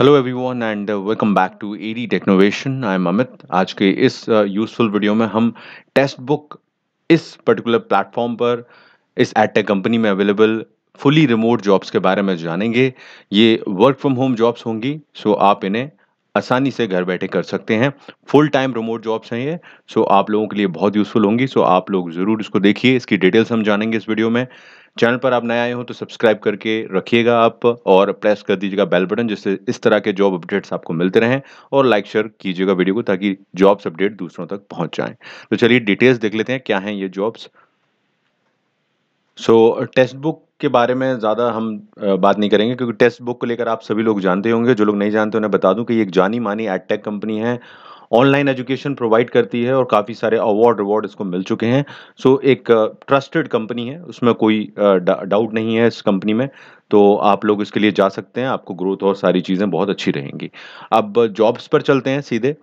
Hello everyone and welcome back to AD Technovation I am Amit आज के इस useful uh, video में हम टेस्ट बुक इस पर्टिकुलर प्लेटफॉर्म पर इस एडटेक कंपनी में अवेलेबल फुली रिमोट जॉब्स के बारे में जानेंगे ये वर्क फ्रॉम होम जॉब्स होंगी सो आप इन्हें आसानी से घर बैठे कर सकते हैं फुल टाइम रिमोट जॉब्स हैं ये सो आप लोगों के लिए बहुत यूज़फुल होंगी सो आप लोग ज़रूर इसको देखिए इसकी डिटेल्स हम जानेंगे इस वीडियो में चैनल पर आप नए आए हो तो सब्सक्राइब करके रखिएगा आप और प्रेस कर दीजिएगा बेल बटन जिससे इस तरह के जॉब अपडेट्स आपको मिलते रहें और लाइक शेयर कीजिएगा वीडियो को ताकि जॉब्स अपडेट दूसरों तक पहुंच जाए तो चलिए डिटेल्स देख लेते हैं क्या हैं ये जॉब्स सो टेक्स्ट बुक के बारे में ज़्यादा हम बात नहीं करेंगे क्योंकि टेक्स्ट बुक को लेकर आप सभी लोग जानते होंगे जो लोग नहीं जानते उन्हें बता दूं कि ये एक जानी मानी एड कंपनी है ऑनलाइन एजुकेशन प्रोवाइड करती है और काफ़ी सारे अवार्ड अवार्ड इसको मिल चुके हैं सो so, एक ट्रस्टेड कंपनी है उसमें कोई डाउट नहीं है इस कंपनी में तो आप लोग इसके लिए जा सकते हैं आपको ग्रोथ और सारी चीज़ें बहुत अच्छी रहेंगी अब जॉब्स पर चलते हैं सीधे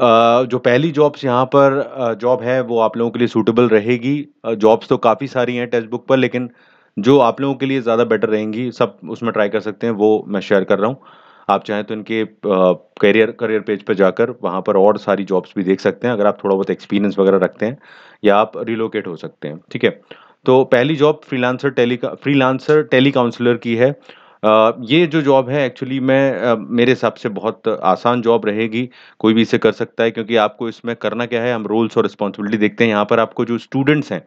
जो पहली जॉब्स यहाँ पर जॉब है वो आप लोगों के लिए सूटेबल रहेगी जॉब्स तो काफ़ी सारी हैं टेक्स्ट बुक पर लेकिन जो आप लोगों के लिए ज़्यादा बेटर रहेंगी सब उसमें ट्राई कर सकते हैं वो मैं शेयर कर रहा हूँ आप चाहें तो इनके करियर करियर पेज पर जाकर वहाँ पर और सारी जॉब्स भी देख सकते हैं अगर आप थोड़ा बहुत एक्सपीरियंस वगैरह रखते हैं या आप रिलोकेट हो सकते हैं ठीक है तो पहली job freelancer tele freelancer tele counsellor की है ये जो जॉब है एक्चुअली मैं मेरे हिसाब से बहुत आसान जॉब रहेगी कोई भी इसे कर सकता है क्योंकि आपको इसमें करना क्या है हम रोल्स और रिस्पॉन्सिबिलिटी देखते हैं यहाँ पर आपको जो स्टूडेंट्स हैं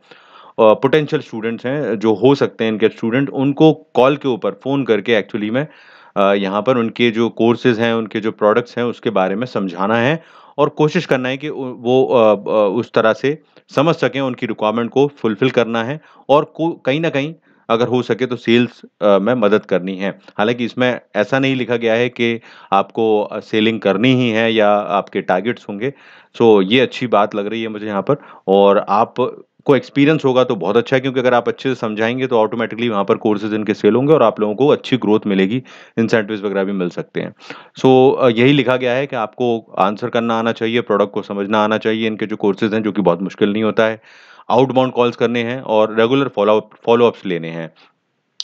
पोटेंशियल स्टूडेंट्स हैं जो हो सकते हैं इनके स्टूडेंट उनको कॉल के ऊपर फ़ोन करके एक्चुअली में यहाँ पर उनके जो कोर्सेज हैं उनके जो प्रोडक्ट्स हैं उसके बारे में समझाना है और कोशिश करना है कि वो उस तरह से समझ सकें उनकी रिक्वायरमेंट को फुलफ़िल करना है और कहीं ना कहीं अगर हो सके तो सेल्स में मदद करनी है हालांकि इसमें ऐसा नहीं लिखा गया है कि आपको सेलिंग करनी ही है या आपके टारगेट्स होंगे सो ये अच्छी बात लग रही है मुझे यहाँ पर और आप को एक्सपीरियंस होगा तो बहुत अच्छा है क्योंकि अगर आप अच्छे से समझाएंगे तो ऑटोमेटिकली वहाँ पर कोर्सेज इनके सेल होंगे और आप लोगों को अच्छी ग्रोथ मिलेगी इंसेंटिव्स वगैरह भी मिल सकते हैं सो so, यही लिखा गया है कि आपको आंसर करना आना चाहिए प्रोडक्ट को समझना आना चाहिए इनके जो कोर्सेज हैं जो कि बहुत मुश्किल नहीं होता है आउटबाउंड कॉल्स करने हैं और रेगुलर फॉलो फॉलोअप्स लेने हैं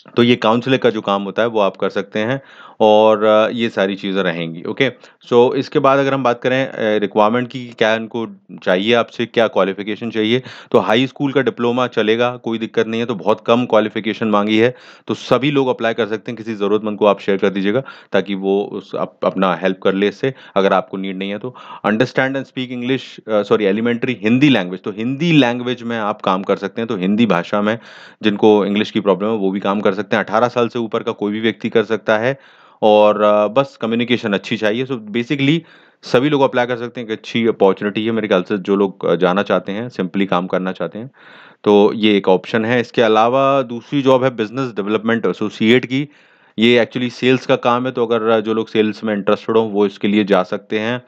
हाँ। तो ये काउंसलर का जो काम होता है वो आप कर सकते हैं और ये सारी चीज़ें रहेंगी ओके सो so, इसके बाद अगर हम बात करें रिक्वायरमेंट की क्या इनको चाहिए आपसे क्या क्वालिफिकेशन चाहिए तो हाई स्कूल का डिप्लोमा चलेगा कोई दिक्कत नहीं है तो बहुत कम क्वालिफिकेशन मांगी है तो सभी लोग अप्लाई कर सकते हैं किसी ज़रूरतमंद को आप शेयर कर दीजिएगा ताकि वो उस अप, अपना हेल्प कर ले इससे अगर आपको नीड नहीं है तो understand and speak English sorry elementary Hindi language तो हिंदी लैंग्वेज में आप काम कर सकते हैं तो हिंदी भाषा में जिनको इंग्लिश की प्रॉब्लम है वो भी काम कर सकते हैं अठारह साल से ऊपर का कोई भी व्यक्ति कर सकता है और बस कम्युनिकेशन अच्छी चाहिए सो बेसिकली सभी लोग अप्लाई कर सकते हैं कि अच्छी अपॉर्चुनिटी है मेरे ख्याल से जो लोग जाना चाहते हैं सिंपली काम करना चाहते हैं तो ये एक ऑप्शन है इसके अलावा दूसरी जॉब है बिजनेस डेवलपमेंट एसोसिएट की ये एक्चुअली सेल्स का काम है तो अगर जो लोग सेल्स में इंटरेस्टेड हों वो इसके लिए जा सकते हैं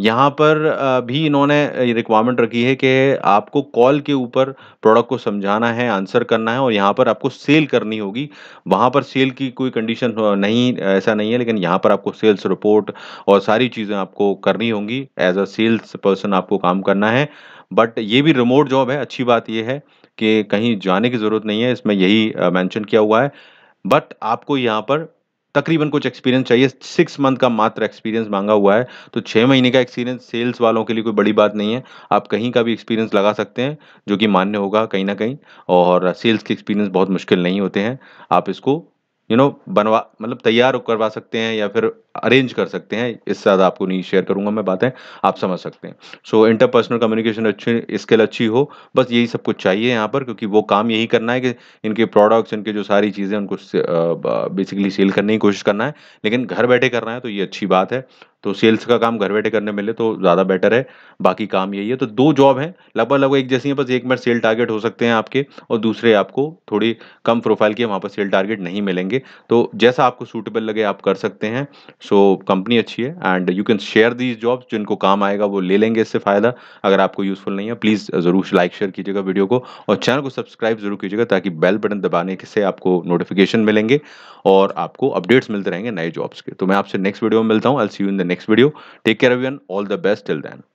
यहाँ पर भी इन्होंने रिक्वायरमेंट रखी है कि आपको कॉल के ऊपर प्रोडक्ट को समझाना है आंसर करना है और यहाँ पर आपको सेल करनी होगी वहाँ पर सेल की कोई कंडीशन नहीं ऐसा नहीं है लेकिन यहाँ पर आपको सेल्स रिपोर्ट और सारी चीज़ें आपको करनी होंगी एज अ सेल्स पर्सन आपको काम करना है बट ये भी रिमोट जॉब है अच्छी बात ये है कि कहीं जाने की ज़रूरत नहीं है इसमें यही मैंशन किया हुआ है बट आपको यहाँ पर तकरीबन कुछ एक्सपीरियंस चाहिए सिक्स मंथ का मात्र एक्सपीरियंस मांगा हुआ है तो छः महीने का एक्सपीरियंस सेल्स वालों के लिए कोई बड़ी बात नहीं है आप कहीं का भी एक्सपीरियंस लगा सकते हैं जो कि मान्य होगा कहीं ना कहीं और सेल्स के एक्सपीरियंस बहुत मुश्किल नहीं होते हैं आप इसको यू नो बनवा मतलब तैयार करवा सकते हैं या फिर अरेंज कर सकते हैं इससे ज़्यादा आपको नहीं शेयर करूंगा मैं बातें आप समझ सकते हैं सो इंटरपर्सनल कम्युनिकेशन अच्छी स्किल अच्छी हो बस यही सब कुछ चाहिए यहाँ पर क्योंकि वो काम यही करना है कि इनके प्रोडक्ट्स इनके जो सारी चीज़ें उनको बेसिकली सेल करने की कोशिश करना है लेकिन घर बैठे करना है तो ये अच्छी बात है तो सेल्स का काम घर बैठे करने मिले तो ज़्यादा बेटर है बाकी काम यही है तो दो जॉब हैं लगभग लगभग एक जैसी हैं बस एक बार सेल टारगेट हो सकते हैं आपके और दूसरे आपको थोड़ी कम प्रोफाइल की वहाँ पर सेल टारगेट नहीं मिलेंगे तो जैसा आपको सूटेबल लगे आप कर सकते हैं सो so, कंपनी अच्छी है and you can share these jobs जिनको काम आएगा वो ले लेंगे इससे फ़ायदा अगर आपको यूज़फुल नहीं है प्लीज़ ज़रूर लाइक शेयर कीजिएगा वीडियो को और चैनल को सब्सक्राइब ज़रूर कीजिएगा ताकि बेल बटन दबाने से आपको नोटिफिकेशन मिलेंगे और आपको अपडेट्स मिलते रहेंगे नए जॉब्स के तो मैं आपसे नेक्स्ट वीडियो में मिलता हूँ I'll see you in the next video. Take care everyone. All the best till then.